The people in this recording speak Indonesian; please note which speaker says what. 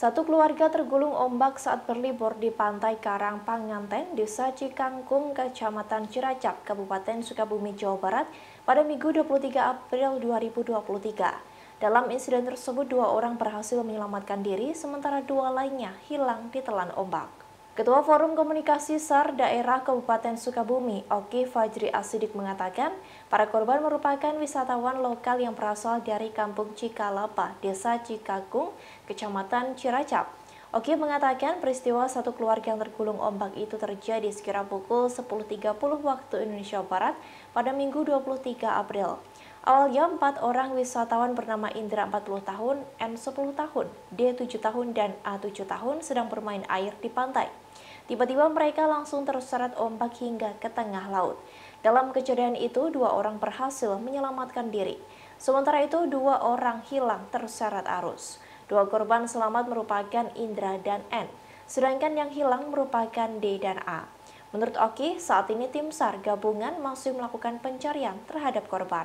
Speaker 1: Satu keluarga tergulung ombak saat berlibur di pantai Karang Panganten, Desa Cikangkung, Kecamatan Ciracap, Kabupaten Sukabumi, Jawa Barat pada Minggu 23 April 2023. Dalam insiden tersebut, dua orang berhasil menyelamatkan diri, sementara dua lainnya hilang ditelan ombak. Ketua Forum Komunikasi SAR Daerah Kabupaten Sukabumi, Oki Fajri Asidik mengatakan, para korban merupakan wisatawan lokal yang berasal dari Kampung Cikalapa, Desa Cikagung, Kecamatan Ciracap. Oki mengatakan peristiwa satu keluarga yang tergulung ombak itu terjadi sekira pukul 10.30 waktu Indonesia Barat pada Minggu 23 April. Awalnya empat orang wisatawan bernama Indra 40 tahun, M 10 tahun, D 7 tahun, dan A 7 tahun sedang bermain air di pantai. Tiba-tiba mereka langsung terseret ombak hingga ke tengah laut. Dalam kejadian itu, dua orang berhasil menyelamatkan diri. Sementara itu, dua orang hilang terseret arus. Dua korban selamat merupakan Indra dan N, sedangkan yang hilang merupakan D dan A. Menurut Oki, saat ini tim SAR gabungan masih melakukan pencarian terhadap korban.